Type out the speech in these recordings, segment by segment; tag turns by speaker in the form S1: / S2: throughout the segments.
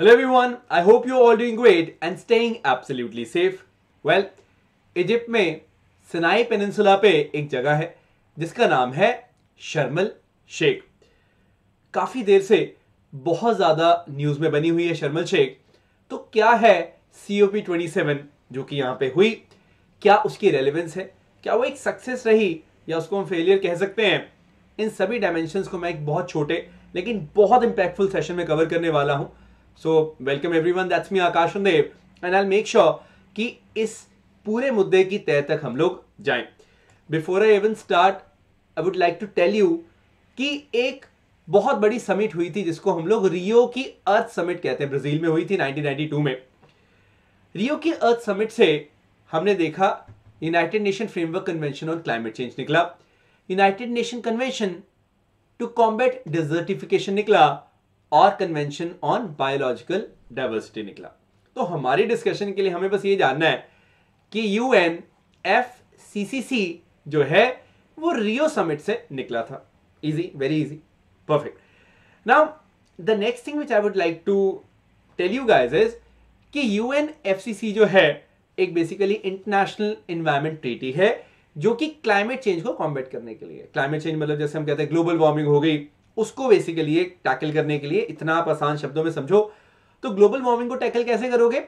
S1: Hello everyone, I hope you're all doing great and staying absolutely safe. Well, Egypt में Sinai Peninsula पे एक जगह है जिसका नाम है शर्मल शेख काफ़ी देर से बहुत ज़्यादा न्यूज़ में बनी हुई है शर्मल शेख तो क्या है C O P twenty seven जो कि यहाँ पे हुई क्या उसकी रेलिवेंस है क्या वो एक सक्सेस रही या उसको हम फेलियर कह सकते हैं इन सभी डायमेंशन को मैं एक बहुत छोटे लेकिन बहुत इंपैक्टफुल सेशन में कवर करने वाला हूँ so welcome one that's me Akash and I make sure कि इस पूरे मुद्दे की तय तक हम लोग जाए before I even start I would like to tell you कि एक बहुत बड़ी समिट हुई थी जिसको हम लोग रियो की अर्थ समिट कहते हैं ब्राजील में हुई थी 1992 में रियो की अर्थ समिट से हमने देखा united nation framework convention on climate change निकला united nation convention to combat desertification निकला और कन्वेंशन ऑन बायोलॉजिकल डाइवर्सिटी निकला तो हमारी डिस्कशन के लिए हमें बस ये जानना है कि U N F C C C जो है वो रियो समिट से निकला था easy very easy perfect now the next thing which I would like to tell you guys is कि U N F C C जो है एक बेसिकली इंटरनेशनल इन्वायरमेंट ट्रीटी है जो कि क्लाइमेट चेंज को कॉम्बेट करने के लिए क्लाइमेट चेंज मतलब जैसे हम कहते हैं ग्लोबल वार्मिंग हो गई उसको बेसिकली टैकल करने के लिए इतना आप आसान शब्दों में समझो तो ग्लोबल वार्मिंग को टैकल कैसे करोगे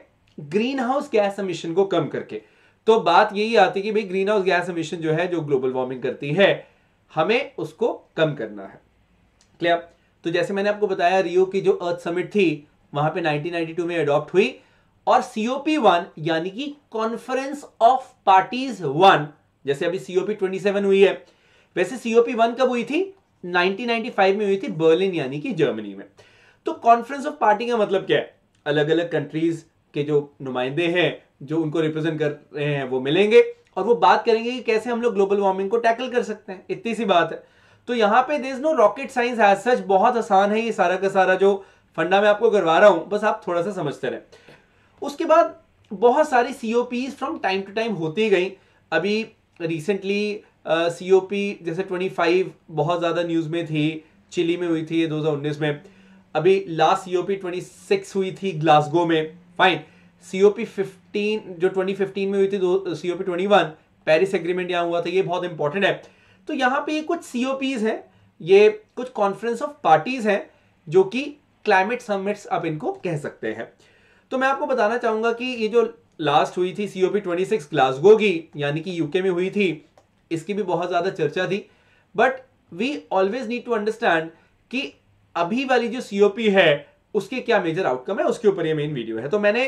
S1: ग्रीन हाउस गैस एमिशन को कम करके तो बात यही आती कि भाई ग्रीन हाउस गैस एमिशन जो है जो ग्लोबल वार्मिंग करती है हमें उसको कम करना है क्लियर तो जैसे मैंने आपको बताया रियो की जो अर्थ समिट थी वहां पे 1992 में अडॉप्ट हुई और सीओपी वन यानी कि कॉन्फ्रेंस ऑफ पार्टीज वन जैसे अभी सीओपी ट्वेंटी हुई है वैसे सीओपी वन कब हुई थी 1995 में हुई थी बर्लिन यानी कि जर्मनी में तो कॉन्फ्रेंस ऑफ पार्टी का मतलब क्या है अलग अलग कंट्रीज के जो नुमाइंदे हैं जो उनको रिप्रेजेंट कर रहे हैं वो मिलेंगे और वो बात करेंगे कि कैसे हम लोग ग्लोबल वार्मिंग को टैकल कर सकते हैं इतनी सी बात है तो यहाँ पे there no rocket science as such बहुत आसान है ये सारा का सारा जो फंडा मैं आपको करवा रहा हूं बस आप थोड़ा सा समझते रहे उसके बाद बहुत सारी सी फ्रॉम टाइम टू टाइम होती गई अभी रिसेंटली सी ओ पी जैसे 25 बहुत ज़्यादा न्यूज़ में थी चिली में हुई थी ये 2019 में अभी last C O P twenty हुई थी ग्लासगो में fine C O P fifteen जो 2015 में हुई थी C O P twenty one Paris agreement यहाँ हुआ था ये बहुत इंपॉर्टेंट है तो यहाँ पे कुछ सी ओ पीज हैं ये कुछ कॉन्फ्रेंस ऑफ पार्टीज हैं जो कि क्लाइमेट समिट्स आप इनको कह सकते हैं तो मैं आपको बताना चाहूंगा कि ये जो लास्ट हुई थी C O P twenty six Glasgow की यानी कि यूके में हुई थी इसकी भी बहुत ज़्यादा चर्चा थी but we always need to understand कि अभी वाली जो सीओपी है उसके क्या मेजर आउटकम है उसके ऊपर ये मेन वीडियो है तो मैंने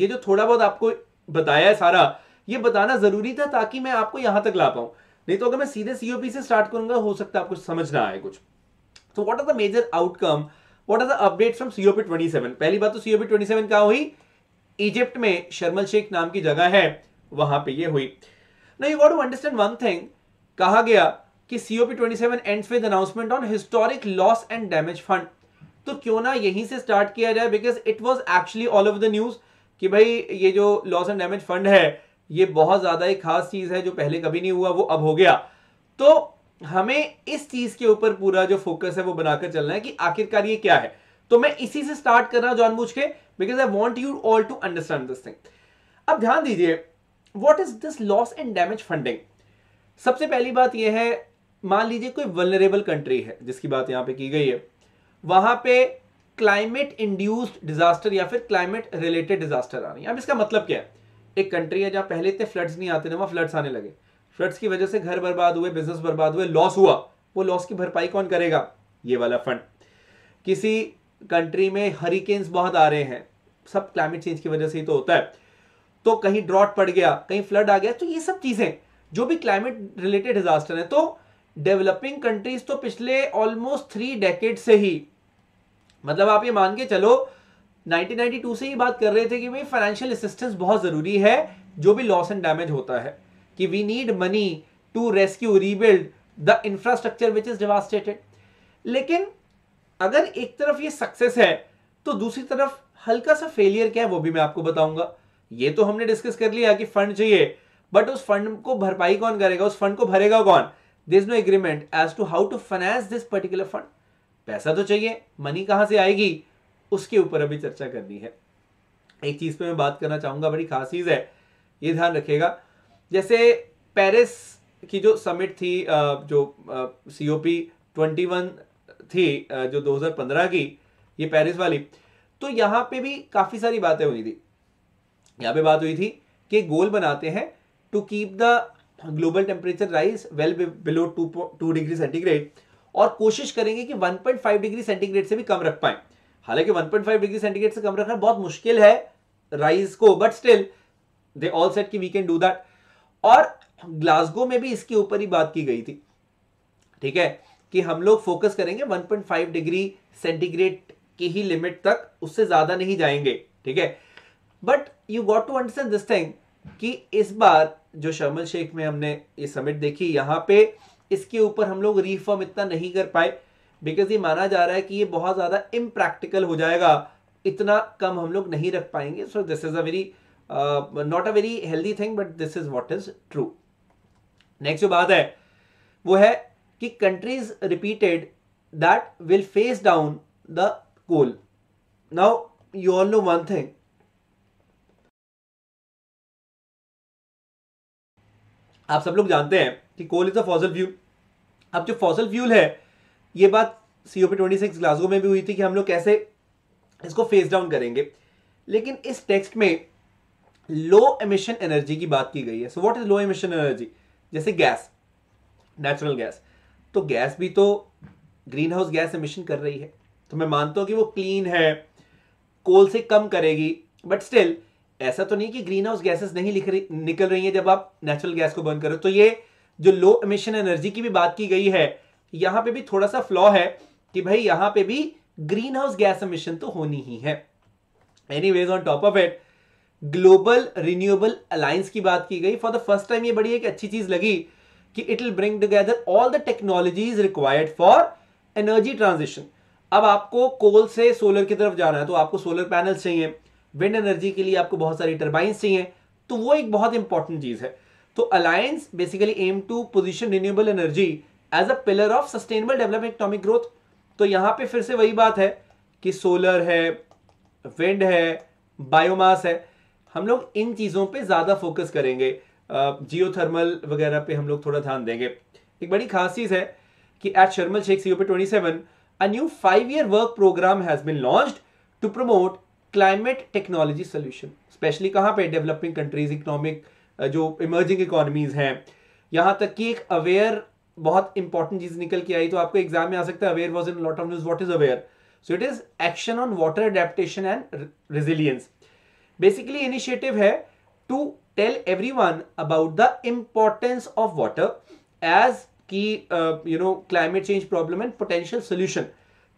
S1: ये जो थोड़ा बहुत आपको बताया है सारा ये बताना ज़रूरी था ताकि मैं आपको यहां तक ला पाऊं नहीं तो अगर मैं सीधे सीओपी से स्टार्ट करूंगा हो सकता है आपको समझ ना आए कुछ तो what are the major outcome what are the update from COP 27 पहली बात तो सीओपी 27 क्या हुई इजिप्ट में शर्मल शेख नाम की जगह है वहां पे ये हुई Now you got to understand one thing. कहा गया कि COP 27 ends with announcement on historic loss and damage fund तो क्यों ना यहीं से स्टार्ट किया जाए because it was actually all over the news कि भाई ये जो लॉस एंड डैमेज फंड है ये बहुत ज्यादा एक खास चीज है जो पहले कभी नहीं हुआ वो अब हो गया तो हमें इस चीज के ऊपर पूरा जो फोकस है वो बनाकर चलना है कि आखिरकार ये क्या है तो मैं इसी से स्टार्ट कर रहा हूं जानबूझ के because I want you all to understand this thing अब ध्यान दीजिए what is this loss and damage funding सबसे पहली बात यह है मान लीजिए कोई वनरेबल कंट्री है जिसकी बात यहां पे की गई है वहां पे क्लाइमेट इंड्यूस्ड डिजास्टर या फिर क्लाइमेट रिलेटेड डिजास्टर आ रही है अब इसका मतलब क्या है एक कंट्री है जहां पहले इतने फ्लड्स नहीं आते थे वहां फ्लड्स आने लगे फ्लड्स की वजह से घर बर्बाद हुए बिजनेस बर्बाद हुए लॉस हुआ वो लॉस की भरपाई कौन करेगा ये वाला फंड किसी कंट्री में हरिकेन्स बहुत आ रहे हैं सब क्लाइमेट चेंज की वजह से ही तो होता है तो कहीं ड्रॉट पड़ गया कहीं फ्लड आ गया तो ये सब चीजें जो भी क्लाइमेट रिलेटेड डिजास्टर है तो डेवलपिंग कंट्रीज तो पिछले ऑलमोस्ट थ्री डेकेड से ही मतलब आप ये मान के चलो 1992 से ही बात कर रहे थे कि भाई फाइनेंशियल असिस्टेंस बहुत जरूरी है जो भी लॉस एंड डैमेज होता है कि we need money to rescue rebuild the infrastructure which is devastated लेकिन अगर एक तरफ ये सक्सेस है तो दूसरी तरफ हल्का सा फेलियर क्या है वो भी मैं आपको बताऊंगा ये तो हमने डिस्कस कर लिया कि फंड चाहिए बट उस फंड को भरपाई कौन करेगा उस फंड को भरेगा कौन this no agreement as to how to finance this particular fund पैसा तो चाहिए मनी कहां से आएगी उसके ऊपर अभी चर्चा करनी है एक चीज पे मैं बात करना चाहूंगा बड़ी खास चीज है ये ध्यान रखेगा जैसे पेरिस की जो समिट थी जो C O P twenty one थी जो 2015 की ये पेरिस वाली तो यहां पे भी काफी सारी बातें हुई थी यहां पे बात हुई थी कि गोल बनाते हैं to keep the global temperature rise well below two two degree centigrade और कोशिश करेंगे कि 1.5 डिग्री सेंटीग्रेड से भी कम रख पाए हालांकि 1.5 डिग्री सेंटीग्रेड से कम रखना बहुत मुश्किल है राइज को but still they all set that we can do that और ग्लासगो में भी इसके ऊपर ही बात की गई थी ठीक है कि हम लोग फोकस करेंगे 1.5 डिग्री सेंटीग्रेड की ही लिमिट तक उससे ज्यादा नहीं जाएंगे ठीक है but you got to understand this thing कि इस बार जो शर्मल शेख में हमने ये समिट देखी यहां पे इसके ऊपर हम लोग रिफॉर्म इतना नहीं कर पाए बिकॉज ये माना जा रहा है कि ये बहुत ज़्यादा इम्प्रैक्टिकल हो जाएगा इतना कम हम लोग नहीं रख पाएंगे so this is a very not a very healthy thing but this is what is true next जो बात है वो है कि countries repeated that will phase down the coal now you all know one thing आप सब लोग जानते हैं कि coal is a fossil fuel अब जो फॉसल फ्यूल है ये बात C O P twenty six Glasgow में भी हुई थी कि हम लोग कैसे इसको फेस डाउन करेंगे लेकिन इस टेक्स्ट में लो एमिशन एनर्जी की बात की गई है so what is low emission energy जैसे गैस नेचुरल गैस तो गैस भी तो ग्रीन हाउस गैस एमिशन कर रही है तो मैं मानता हूँ कि वो क्लीन है कोल से कम करेगी बट स्टिल ऐसा तो नहीं कि ग्रीन हाउस गैसेस नहीं लिख रही निकल रही है जब आप नेचुरल गैस को बर्न करो तो ये जो लो एमिशन एनर्जी की भी बात की गई है यहां पे भी थोड़ा सा फ्लॉ है कि भाई यहां पे भी ग्रीन हाउस गैस एमिशन तो होनी ही है was on top of it global renewable alliance की बात की गई फॉर द फर्स्ट टाइम ये बड़ी एक अच्छी चीज लगी कि it will bring together all the technologies required for energy transition अब आपको कोल से सोलर की तरफ जाना है तो आपको सोलर पैनल चाहिए विंड एनर्जी के लिए आपको बहुत सारी टर्बाइन चाहिए तो वो एक बहुत इंपॉर्टेंट चीज़ है तो alliance basically aim to position renewable energy as a pillar of sustainable development economic growth तो यहाँ पे फिर से वही बात है कि सोलर है विंड है बायोमास है हम लोग इन चीज़ों पे ज़्यादा फोकस करेंगे जियो थर्मल वगैरह पे हम लोग थोड़ा ध्यान देंगे एक बड़ी खास चीज़ है कि at Sharm el Sheikh COP twenty seven a new five year work programme has been launched to promote climate technology solution specially कहाँ पे डेवलपिंग कंट्रीज इकोनॉमिक जो इमर्जिंग इकोनॉमीज हैं यहाँ तक कि एक अवेयर बहुत इंपॉर्टेंट चीज निकल के आई तो आपको एग्जाम में आ सकता है aware was in lot of news what is aware so it is action on water adaptation and resilience basically initiative है to tell everyone about the importance of water as key you know climate change problem and potential solution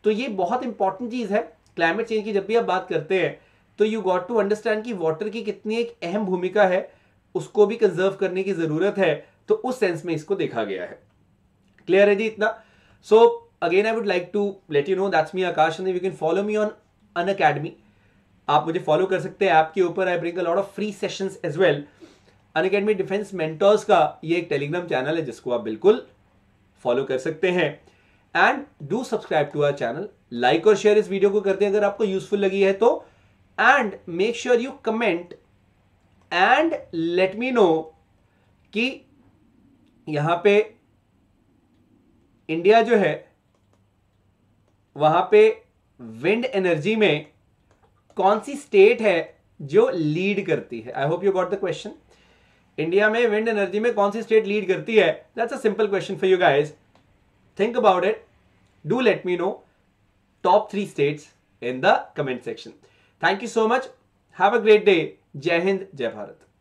S1: तो ये बहुत important चीज है climate change की जब भी आप बात करते हैं तो यू गॉट टू अंडरस्टैंड कि वाटर की कितनी एक अहम भूमिका है उसको भी कंजर्व करने की जरूरत है तो उस सेंस में इसको देखा गया है क्लियर है जी इतना so again I would like to let you know that's me Akash you can follow me on Unacademy आप मुझे फॉलो कर सकते हैं ऐप के ऊपर I bring a lot of free session as well Unacademy defence mentors का ये एक टेलीग्राम चैनल है जिसको आप बिल्कुल फॉलो कर सकते हैं and do subscribe to our channel like और शेयर इस वीडियो को करते हैं अगर आपको यूजफुल लगी है तो and make sure you comment and let me know कि यहां पे इंडिया जो है वहां पे विंड एनर्जी में कौन सी स्टेट है जो लीड करती है I hope you got the question India में विंड एनर्जी में कौन सी स्टेट लीड करती है that's a simple question for you guys Think about it. Do let me know top three states in the comment section. Thank you so much. Have a great day. Jai Hind, Jai Bharat.